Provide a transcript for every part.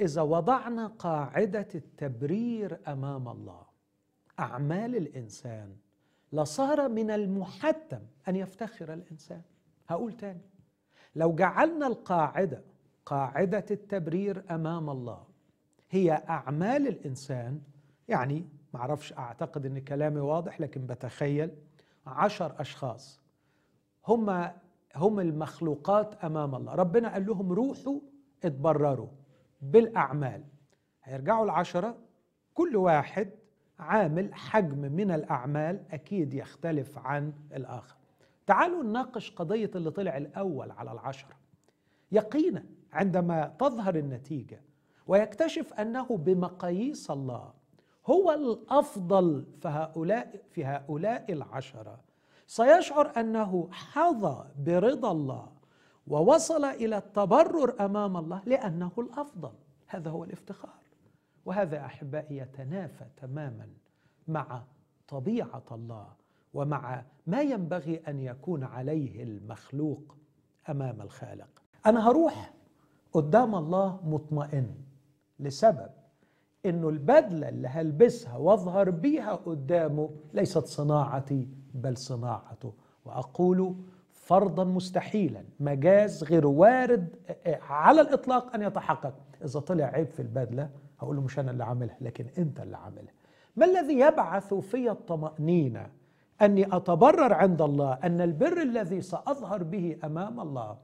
اذا وضعنا قاعده التبرير امام الله اعمال الانسان لصار من المحتم ان يفتخر الانسان هقول تاني لو جعلنا القاعده قاعده التبرير امام الله هي اعمال الانسان يعني معرفش اعتقد ان كلامي واضح لكن بتخيل عشر اشخاص هم هم المخلوقات امام الله ربنا قال لهم روحوا اتبرروا بالاعمال هيرجعوا العشره كل واحد عامل حجم من الاعمال اكيد يختلف عن الاخر تعالوا نناقش قضيه اللي طلع الاول على العشره يقينا عندما تظهر النتيجه ويكتشف انه بمقاييس الله هو الافضل فهؤلاء في هؤلاء العشره سيشعر انه حظى برضا الله ووصل الى التبرر امام الله لانه الافضل هذا هو الافتخار وهذا احبائي يتنافى تماما مع طبيعه الله ومع ما ينبغي ان يكون عليه المخلوق امام الخالق انا هروح قدام الله مطمئن لسبب انه البدله اللي هلبسها واظهر بيها قدامه ليست صناعتي بل صناعته واقول فرضا مستحيلا مجاز غير وارد آه، آه، على الاطلاق ان يتحقق اذا طلع عيب في البدله هقول له مش انا اللي عاملها لكن انت اللي عاملها ما الذي يبعث في الطمانينه اني اتبرر عند الله ان البر الذي ساظهر به امام الله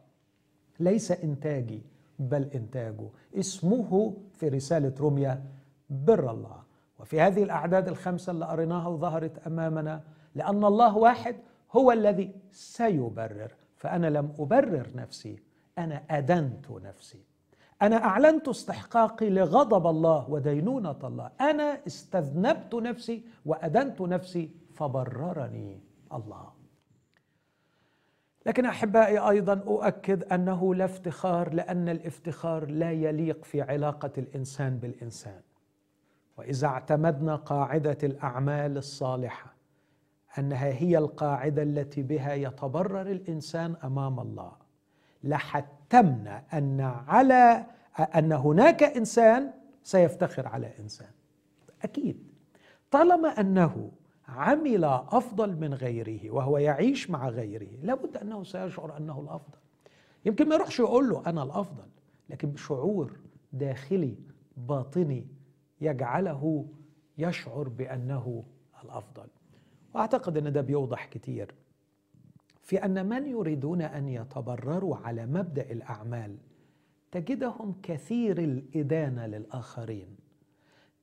ليس انتاجي بل انتاجه اسمه في رساله روميا بر الله وفي هذه الاعداد الخمسه اللي قريناها وظهرت امامنا لان الله واحد هو الذي سيبرر فأنا لم أبرر نفسي أنا أدنت نفسي أنا أعلنت استحقاقي لغضب الله ودينونة الله أنا استذنبت نفسي وأدنت نفسي فبررني الله لكن احبائي ايضا اؤكد انه لا افتخار لان الافتخار لا يليق في علاقه الانسان بالانسان واذا اعتمدنا قاعده الاعمال الصالحه انها هي القاعده التي بها يتبرر الانسان امام الله لحتمنا ان على ان هناك انسان سيفتخر على انسان اكيد طالما انه عمل افضل من غيره وهو يعيش مع غيره لابد انه سيشعر انه الافضل يمكن ما يروحش يقول له انا الافضل لكن شعور داخلي باطني يجعله يشعر بانه الافضل واعتقد ان ده بيوضح كتير في ان من يريدون ان يتبرروا على مبدا الاعمال تجدهم كثير الادانه للاخرين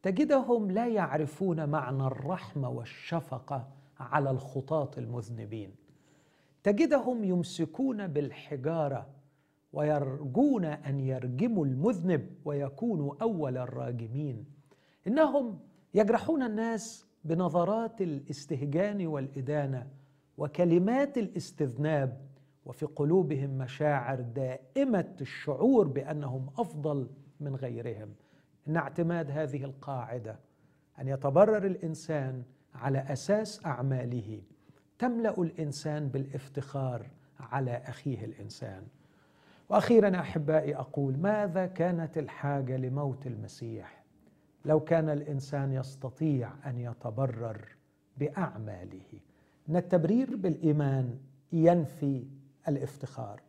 تجدهم لا يعرفون معنى الرحمه والشفقه على الخطاة المذنبين تجدهم يمسكون بالحجاره ويرجون ان يرجموا المذنب ويكونوا اول الراجمين انهم يجرحون الناس بنظرات الاستهجان والادانه وكلمات الاستذناب وفي قلوبهم مشاعر دائمه الشعور بانهم افضل من غيرهم ان اعتماد هذه القاعده ان يتبرر الانسان على اساس اعماله تملا الانسان بالافتخار على اخيه الانسان واخيرا احبائي اقول ماذا كانت الحاجه لموت المسيح لو كان الانسان يستطيع ان يتبرر باعماله ان التبرير بالايمان ينفي الافتخار